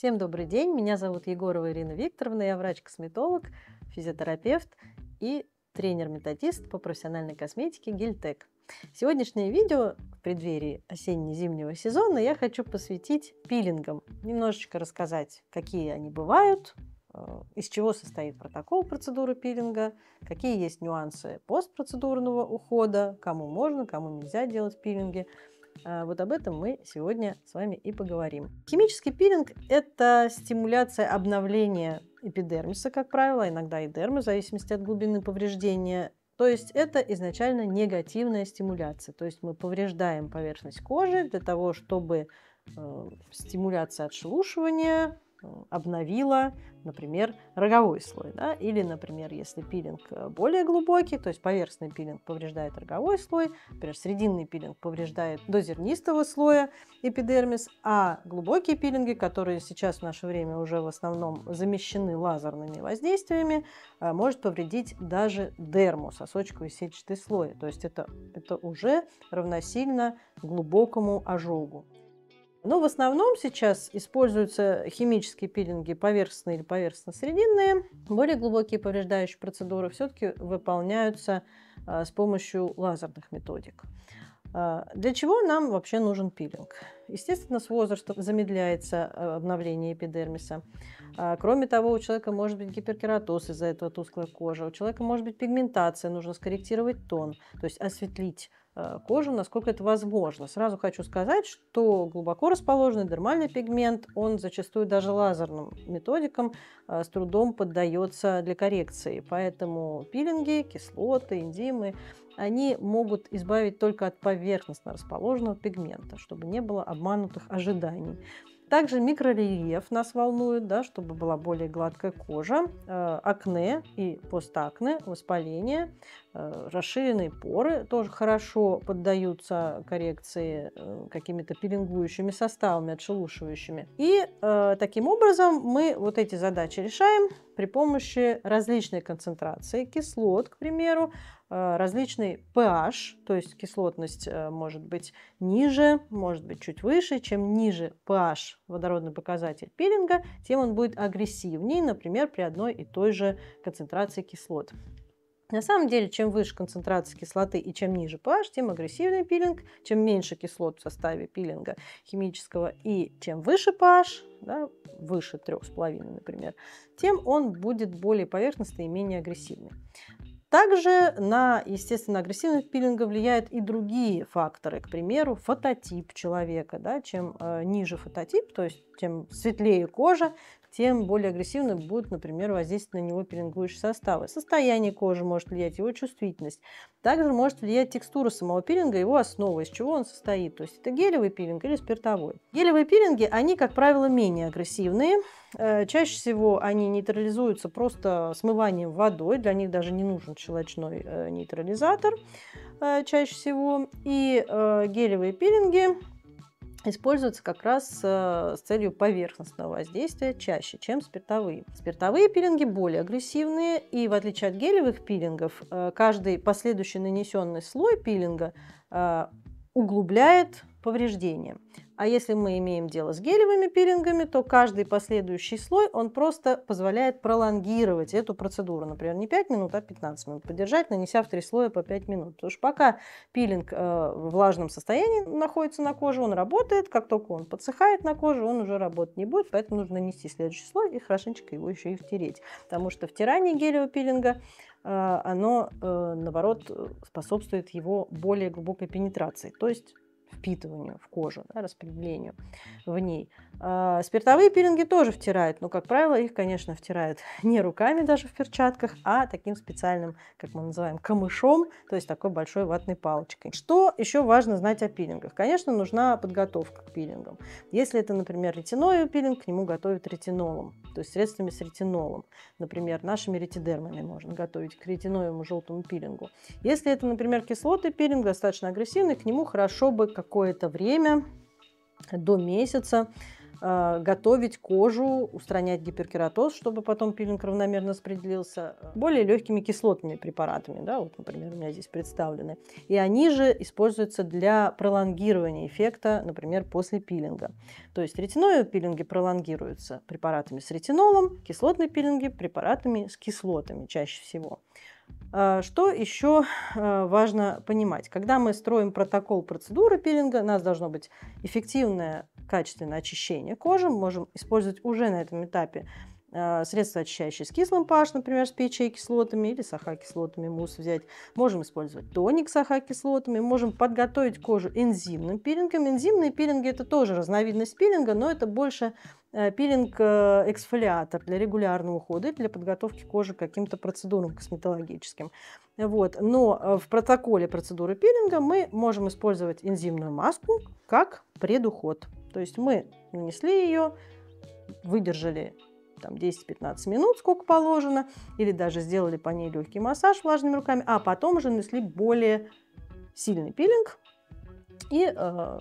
Всем добрый день, меня зовут Егорова Ирина Викторовна, я врач-косметолог, физиотерапевт и тренер-методист по профессиональной косметике Гельтек. Сегодняшнее видео в преддверии осенне-зимнего сезона я хочу посвятить пилингам. Немножечко рассказать, какие они бывают, а, из чего состоит протокол процедуры пилинга, какие есть нюансы постпроцедурного ухода, кому можно, кому нельзя делать пилинги, а, вот об этом мы сегодня с вами и поговорим. Химический пилинг – это стимуляция обновления эпидермиса, как правило, иногда и дермы, в зависимости от глубины повреждения. То есть это изначально негативная стимуляция. То есть мы повреждаем поверхность кожи для того, чтобы э, стимуляция отшелушивания обновила, например, роговой слой. Да? Или, например, если пилинг э, более глубокий, то есть поверхностный пилинг повреждает роговой слой, например, срединный пилинг повреждает до зернистого слоя эпидермис, а глубокие пилинги, которые сейчас в наше время уже в основном замещены лазерными воздействиями, э, может повредить даже дерму, сосочковый сетчатый слой. То есть это, это уже равносильно глубокому ожогу. Но ну, в основном сейчас используются химические пилинги поверхностные или поверхностно-срединные. Более глубокие повреждающие процедуры все-таки выполняются а, с помощью лазерных методик. А, для чего нам вообще нужен пилинг? Естественно, с возрастом замедляется а, обновление эпидермиса. Кроме того, у человека может быть гиперкератоз из-за этого тусклой кожи, у человека может быть пигментация, нужно скорректировать тон, то есть осветлить Э, кожу, насколько это возможно. Сразу хочу сказать, что глубоко расположенный дермальный пигмент, он зачастую даже лазерным методикам э, с трудом поддается для коррекции. Поэтому пилинги, кислоты, индимы они могут избавить только от поверхностно расположенного пигмента, чтобы не было обманутых ожиданий. Также микрорельеф нас волнует, да, чтобы была более гладкая кожа, э, акне и постакне, воспаление, Э, расширенные поры тоже хорошо поддаются коррекции э, какими-то пилингующими составами, отшелушивающими. И э, таким образом мы вот эти задачи решаем при помощи различной концентрации кислот, к примеру, э, различный pH, то есть кислотность э, может быть ниже, может быть чуть выше. Чем ниже pH, водородный показатель пилинга, тем он будет агрессивнее, например, при одной и той же концентрации кислот. На самом деле, чем выше концентрация кислоты и чем ниже pH, тем агрессивный пилинг, чем меньше кислот в составе пилинга химического и чем выше pH, да, выше 3,5, например, тем он будет более поверхностный и менее агрессивный. Также на, естественно, агрессивность пилинга влияют и другие факторы. К примеру, фототип человека. Да? Чем э, ниже фототип, то есть тем светлее кожа, тем более агрессивно будет, например, воздействовать на него пилингующие составы. Состояние кожи может влиять, его чувствительность. Также может влиять текстура самого пилинга, его основа, из чего он состоит. То есть это гелевый пилинг или спиртовой. Гелевые пилинги, они, как правило, менее агрессивные. Э, чаще всего они нейтрализуются просто смыванием водой. Для них даже не нужен щелочной э, нейтрализатор э, чаще всего. И гелевые пилинги используются как раз э, с целью поверхностного воздействия чаще, чем спиртовые. Спиртовые пилинги более агрессивные, и в отличие от гелевых пилингов, э, каждый последующий нанесенный слой пилинга э, углубляет повреждения. А если мы имеем дело с гелевыми пилингами, то каждый последующий слой, он просто позволяет пролонгировать эту процедуру. Например, не 5 минут, а 15 минут. Подержать, нанеся в 3 слоя по 5 минут. Потому что пока пилинг э, в влажном состоянии находится на коже, он работает. Как только он подсыхает на коже, он уже работать не будет. Поэтому нужно нанести следующий слой и хорошенечко его еще и втереть. Потому что втирание гелевого пилинга э, оно, э, наоборот, способствует его более глубокой пенетрации, то есть впитыванию в кожу, да, распределению в ней. А, спиртовые пилинги тоже втирают, но, как правило, их, конечно, втирают не руками даже в перчатках, а таким специальным, как мы называем, камышом, то есть такой большой ватной палочкой. Что еще важно знать о пилингах? Конечно, нужна подготовка к пилингам. Если это, например, ретиновый пилинг, к нему готовят ретинолом, то есть средствами с ретинолом. Например, нашими ретидермами можно готовить к ретиновому желтому пилингу. Если это, например, кислотный пилинг, достаточно агрессивный, к нему хорошо бы какое-то время, до месяца, э, готовить кожу, устранять гиперкератоз, чтобы потом пилинг равномерно распределился, более легкими кислотными препаратами, да, вот, например, у меня здесь представлены. И они же используются для пролонгирования эффекта, например, после пилинга. То есть ретиноид пилинги пролонгируются препаратами с ретинолом, кислотные пилинги препаратами с кислотами чаще всего. А, что еще а, важно понимать? Когда мы строим протокол процедуры пилинга, у нас должно быть эффективное качественное очищение кожи. Мы можем использовать уже на этом этапе а, средства, очищающие с кислым паш, например, с PHA-кислотами или с ах мусс взять. Можем использовать тоник с ах можем подготовить кожу энзимным пилингом. Энзимные пилинги – это тоже разновидность пилинга, но это больше Э, пилинг э, эксфолиатор для регулярного ухода и для подготовки кожи к каким-то процедурам косметологическим. Вот. Но э, в протоколе процедуры пилинга мы можем использовать энзимную маску как предуход. То есть мы нанесли ее, выдержали там 10-15 минут, сколько положено, или даже сделали по ней легкий массаж влажными руками, а потом уже нанесли более сильный пилинг, и э,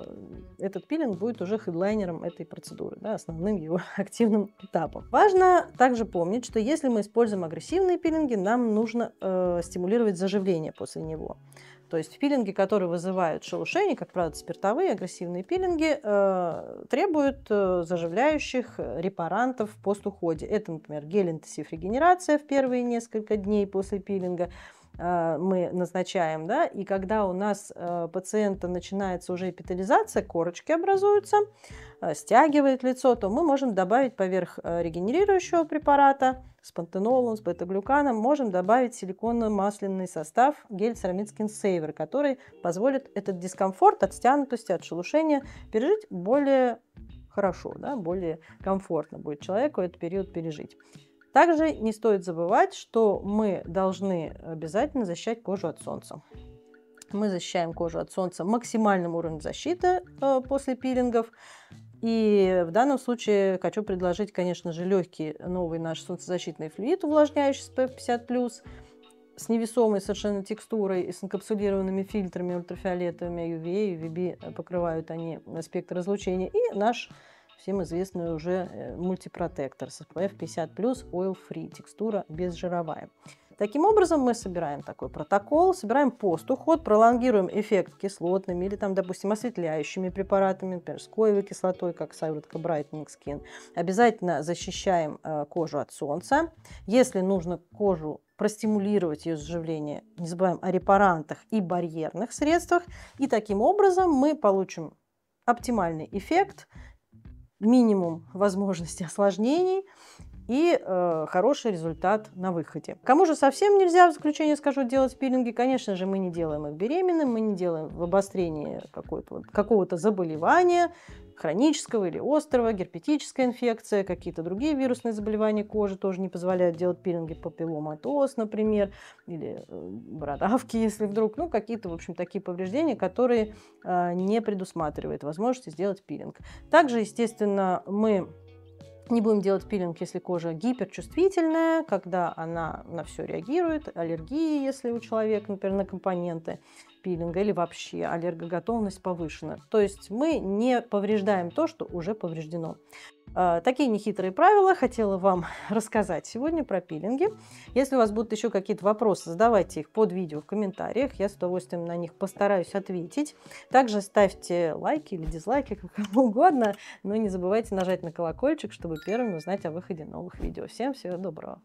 этот пилинг будет уже хедлайнером этой процедуры, да, основным его активным этапом. Важно также помнить, что если мы используем агрессивные пилинги, нам нужно э, стимулировать заживление после него. То есть пилинги, которые вызывают шелушение, как правило, спиртовые агрессивные пилинги, э, требуют э, заживляющих репарантов в постуходе. Это, например, гель-интенсив регенерация в первые несколько дней после пилинга – Э, мы назначаем, да, и когда у нас э, пациента начинается уже эпитализация, корочки образуются, э, стягивает лицо, то мы можем добавить поверх регенерирующего препарата с пантенолом, с бета-глюканом, можем добавить силиконно-масляный состав гель Ceramidkin Saver, который позволит этот дискомфорт от стянутости, от шелушения пережить более хорошо, да, более комфортно будет человеку этот период пережить. Также не стоит забывать, что мы должны обязательно защищать кожу от солнца. Мы защищаем кожу от солнца максимальным уровнем защиты э, после пилингов. И в данном случае хочу предложить, конечно же, легкий новый наш солнцезащитный флюид, увлажняющий с P50+, с невесомой совершенно текстурой и с инкапсулированными фильтрами ультрафиолетовыми UVA, UVB покрывают они спектр излучения. И наш всем известный уже э, мультипротектор с SPF 50+, Oil Free, текстура безжировая. Таким образом, мы собираем такой протокол, собираем постуход, пролонгируем эффект кислотными или, там, допустим, осветляющими препаратами, например, с коевой кислотой, как сыворотка Brightening Skin. Обязательно защищаем э, кожу от солнца. Если нужно кожу простимулировать ее заживление, не забываем о репарантах и барьерных средствах. И таким образом мы получим оптимальный эффект минимум возможностей осложнений и э, хороший результат на выходе. Кому же совсем нельзя, в заключение скажу, делать пилинги? Конечно же, мы не делаем их беременным, мы не делаем в обострении какого-то заболевания, хронического или острого, герпетическая инфекция, какие-то другие вирусные заболевания кожи тоже не позволяют делать пилинги, по папилломатоз, например, или э, бородавки, если вдруг, ну, какие-то, в общем, такие повреждения, которые а, не предусматривают возможности сделать пилинг. Также, естественно, мы не будем делать пилинг, если кожа гиперчувствительная, когда она на все реагирует, аллергии, если у человека, например, на компоненты пилинга или вообще аллергоготовность повышена. То есть мы не повреждаем то, что уже повреждено. А, такие нехитрые правила хотела вам рассказать сегодня про пилинги. Если у вас будут еще какие-то вопросы, задавайте их под видео в комментариях. Я с удовольствием на них постараюсь ответить. Также ставьте лайки или дизлайки, как кому угодно. Но не забывайте нажать на колокольчик, чтобы первыми узнать о выходе новых видео. Всем всего доброго!